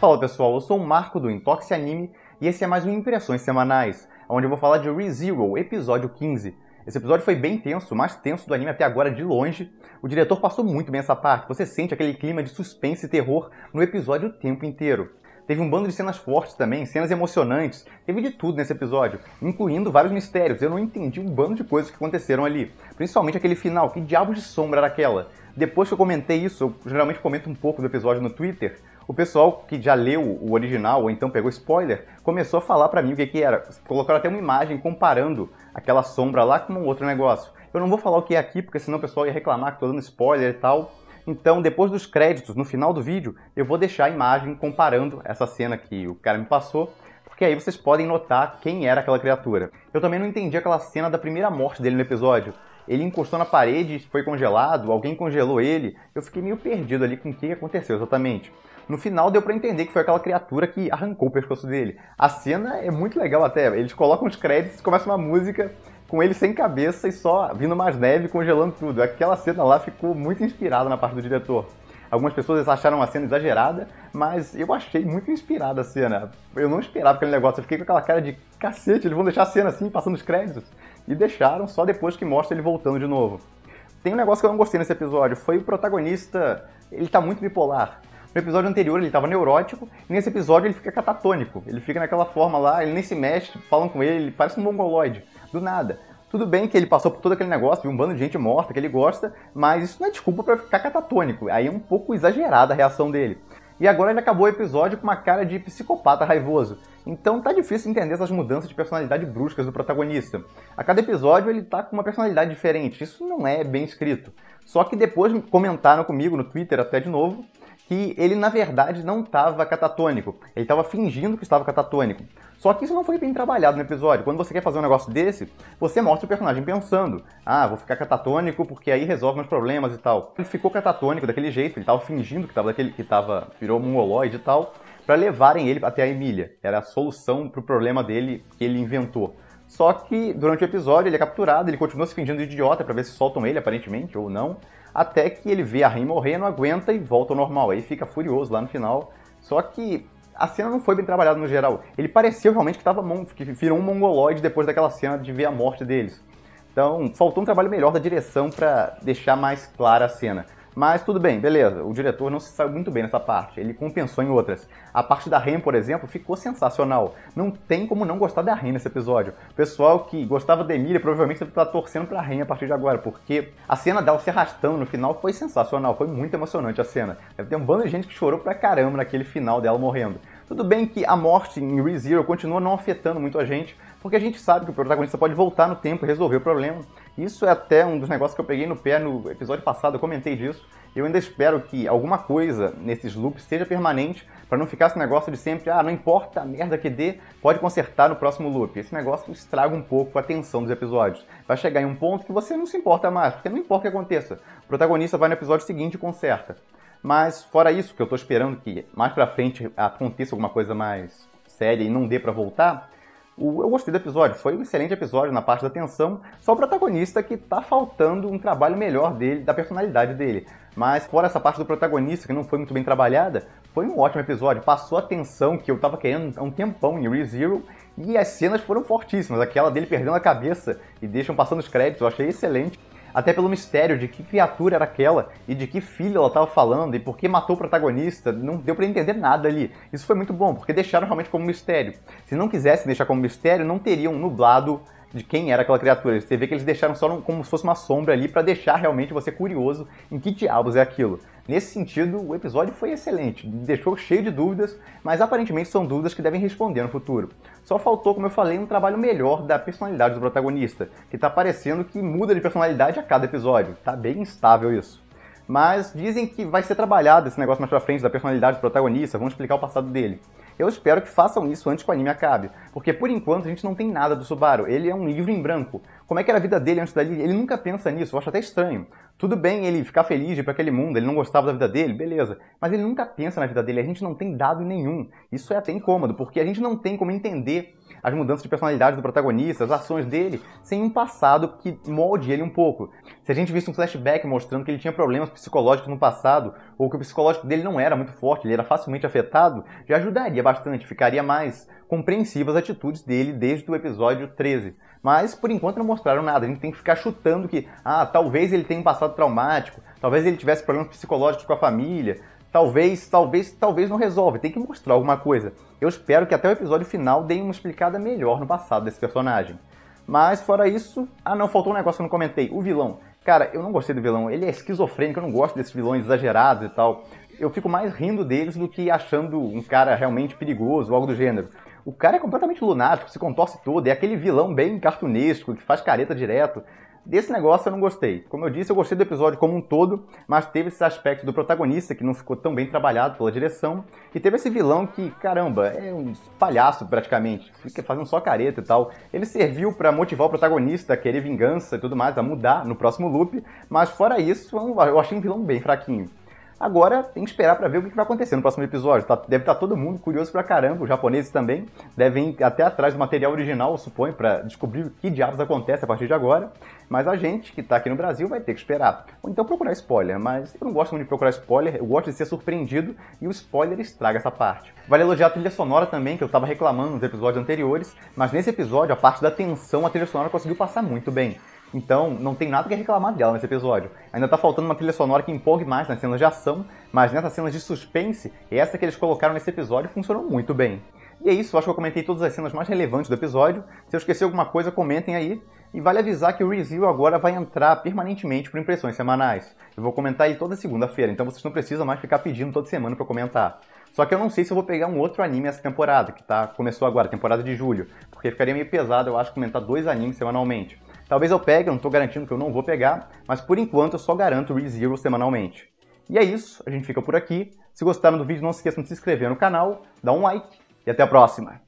Fala pessoal, eu sou o Marco do Intox Anime e esse é mais um Impressões Semanais, onde eu vou falar de ReZero, episódio 15. Esse episódio foi bem tenso, mais tenso do anime até agora de longe. O diretor passou muito bem essa parte, você sente aquele clima de suspense e terror no episódio o tempo inteiro. Teve um bando de cenas fortes também, cenas emocionantes, teve de tudo nesse episódio, incluindo vários mistérios. Eu não entendi um bando de coisas que aconteceram ali, principalmente aquele final, que diabos de sombra era aquela? Depois que eu comentei isso, eu geralmente comento um pouco do episódio no Twitter, o pessoal que já leu o original, ou então pegou spoiler, começou a falar para mim o que, que era. Colocaram até uma imagem comparando aquela sombra lá com um outro negócio. Eu não vou falar o que é aqui, porque senão o pessoal ia reclamar que tô dando spoiler e tal. Então, depois dos créditos, no final do vídeo, eu vou deixar a imagem comparando essa cena que o cara me passou porque aí vocês podem notar quem era aquela criatura. Eu também não entendi aquela cena da primeira morte dele no episódio. Ele encostou na parede, foi congelado, alguém congelou ele. Eu fiquei meio perdido ali com o que aconteceu exatamente. No final deu para entender que foi aquela criatura que arrancou o pescoço dele. A cena é muito legal até. Eles colocam os créditos, começa uma música com ele sem cabeça e só vindo mais neve congelando tudo. Aquela cena lá ficou muito inspirada na parte do diretor. Algumas pessoas acharam a cena exagerada, mas eu achei muito inspirada a cena. Eu não esperava aquele negócio, eu fiquei com aquela cara de cacete, eles vão deixar a cena assim, passando os créditos. E deixaram só depois que mostra ele voltando de novo. Tem um negócio que eu não gostei nesse episódio, foi o protagonista, ele tá muito bipolar. No episódio anterior ele estava neurótico, e nesse episódio ele fica catatônico. Ele fica naquela forma lá, ele nem se mexe, falam com ele, ele parece um mongoloide, do nada. Tudo bem que ele passou por todo aquele negócio, viu um bando de gente morta que ele gosta, mas isso não é desculpa para ficar catatônico. Aí é um pouco exagerada a reação dele. E agora ele acabou o episódio com uma cara de psicopata raivoso. Então tá difícil entender essas mudanças de personalidade bruscas do protagonista. A cada episódio ele tá com uma personalidade diferente. Isso não é bem escrito. Só que depois comentaram comigo no Twitter até de novo que ele na verdade não estava catatônico, ele estava fingindo que estava catatônico. Só que isso não foi bem trabalhado no episódio. Quando você quer fazer um negócio desse, você mostra o personagem pensando: ah, vou ficar catatônico porque aí resolve meus problemas e tal. Ele ficou catatônico daquele jeito, ele estava fingindo que estava daquele que estava virou mongoloide e tal, para levarem ele até a Emília. Era a solução para o problema dele que ele inventou. Só que durante o episódio ele é capturado, ele continua se fingindo de idiota para ver se soltam ele aparentemente ou não até que ele vê a Rain morrer, não aguenta e volta ao normal. Aí fica furioso lá no final. Só que a cena não foi bem trabalhada no geral. Ele pareceu realmente que, tava, que virou um mongoloide depois daquela cena de ver a morte deles. Então, faltou um trabalho melhor da direção para deixar mais clara a cena. Mas tudo bem, beleza. O diretor não se saiu muito bem nessa parte. Ele compensou em outras. A parte da Ren, por exemplo, ficou sensacional. Não tem como não gostar da Ren nesse episódio. O pessoal que gostava da Emília provavelmente está torcendo pra Ren a partir de agora, porque a cena dela se arrastando no final foi sensacional. Foi muito emocionante a cena. Deve ter um bando de gente que chorou pra caramba naquele final dela morrendo. Tudo bem que a morte em ReZero continua não afetando muito a gente, porque a gente sabe que o protagonista pode voltar no tempo e resolver o problema. Isso é até um dos negócios que eu peguei no pé no episódio passado, eu comentei disso. Eu ainda espero que alguma coisa nesses loops seja permanente, para não ficar esse negócio de sempre, ah, não importa a merda que dê, pode consertar no próximo loop. Esse negócio estraga um pouco a tensão dos episódios. Vai chegar em um ponto que você não se importa mais, porque não importa o que aconteça. O protagonista vai no episódio seguinte e conserta. Mas fora isso, que eu estou esperando que mais pra frente aconteça alguma coisa mais séria e não dê para voltar, eu gostei do episódio, foi um excelente episódio na parte da tensão, só o protagonista que tá faltando um trabalho melhor dele, da personalidade dele. Mas fora essa parte do protagonista que não foi muito bem trabalhada, foi um ótimo episódio, passou a tensão que eu tava querendo há um tempão em ReZero, e as cenas foram fortíssimas, aquela dele perdendo a cabeça e deixam passando os créditos, eu achei excelente até pelo mistério de que criatura era aquela e de que filho ela estava falando e por que matou o protagonista, não deu para entender nada ali. Isso foi muito bom, porque deixaram realmente como mistério. Se não quisesse deixar como mistério, não teriam nublado de quem era aquela criatura. Você vê que eles deixaram só como se fosse uma sombra ali para deixar realmente você curioso em que diabos é aquilo. Nesse sentido, o episódio foi excelente, me deixou cheio de dúvidas, mas aparentemente são dúvidas que devem responder no futuro. Só faltou, como eu falei, um trabalho melhor da personalidade do protagonista, que tá parecendo que muda de personalidade a cada episódio. Tá bem instável isso. Mas dizem que vai ser trabalhado esse negócio mais pra frente da personalidade do protagonista, vão explicar o passado dele. Eu espero que façam isso antes que o anime acabe, porque por enquanto a gente não tem nada do Subaru, ele é um livro em branco. Como é que era a vida dele antes dali? Ele nunca pensa nisso, eu acho até estranho. Tudo bem ele ficar feliz de ir para aquele mundo, ele não gostava da vida dele, beleza. Mas ele nunca pensa na vida dele, a gente não tem dado nenhum. Isso é até incômodo, porque a gente não tem como entender as mudanças de personalidade do protagonista, as ações dele, sem um passado que molde ele um pouco. Se a gente visse um flashback mostrando que ele tinha problemas psicológicos no passado, ou que o psicológico dele não era muito forte, ele era facilmente afetado, já ajudaria bastante, ficaria mais compreensível as atitudes dele desde o episódio 13. Mas por enquanto não mostraram nada. A gente tem que ficar chutando que, ah, talvez ele tenha um passado traumático, talvez ele tivesse problemas psicológicos com a família, Talvez, talvez, talvez não resolve. Tem que mostrar alguma coisa. Eu espero que até o episódio final dê uma explicada melhor no passado desse personagem. Mas fora isso, ah não, faltou um negócio que eu não comentei. O vilão. Cara, eu não gostei do vilão. Ele é esquizofrênico, eu não gosto desses vilões exagerados e tal. Eu fico mais rindo deles do que achando um cara realmente perigoso, algo do gênero. O cara é completamente lunático, se contorce todo, é aquele vilão bem cartunesco, que faz careta direto. Desse negócio eu não gostei. Como eu disse, eu gostei do episódio como um todo, mas teve esse aspecto do protagonista que não ficou tão bem trabalhado pela direção, e teve esse vilão que, caramba, é um palhaço praticamente, fica fazendo só careta e tal. Ele serviu para motivar o protagonista a querer vingança e tudo mais, a mudar no próximo loop, mas fora isso, eu achei um vilão bem fraquinho. Agora tem que esperar para ver o que vai acontecer no próximo episódio. Tá, deve estar tá todo mundo curioso pra caramba, os japoneses também devem ir até atrás do material original, eu suponho, para descobrir o que diabos acontece a partir de agora. Mas a gente que está aqui no Brasil vai ter que esperar. Ou então procurar spoiler, mas eu não gosto muito de procurar spoiler, eu gosto de ser surpreendido e o spoiler estraga essa parte. Vale elogiar a trilha sonora também, que eu estava reclamando nos episódios anteriores, mas nesse episódio, a parte da tensão, a trilha sonora conseguiu passar muito bem. Então, não tem nada que reclamar dela nesse episódio. Ainda tá faltando uma trilha sonora que empolgue mais nas cenas de ação, mas nessas cenas de suspense, essa que eles colocaram nesse episódio funcionou muito bem. E é isso, acho que eu comentei todas as cenas mais relevantes do episódio. Se eu esqueci alguma coisa, comentem aí. E vale avisar que o review agora vai entrar permanentemente por impressões semanais. Eu vou comentar aí toda segunda-feira, então vocês não precisam mais ficar pedindo toda semana para comentar. Só que eu não sei se eu vou pegar um outro anime essa temporada, que tá, começou agora, temporada de julho, porque ficaria meio pesado, eu acho, comentar dois animes semanalmente. Talvez eu pegue, eu não estou garantindo que eu não vou pegar, mas por enquanto eu só garanto ReZero semanalmente. E é isso, a gente fica por aqui. Se gostaram do vídeo, não se esqueçam de se inscrever no canal, dá um like e até a próxima!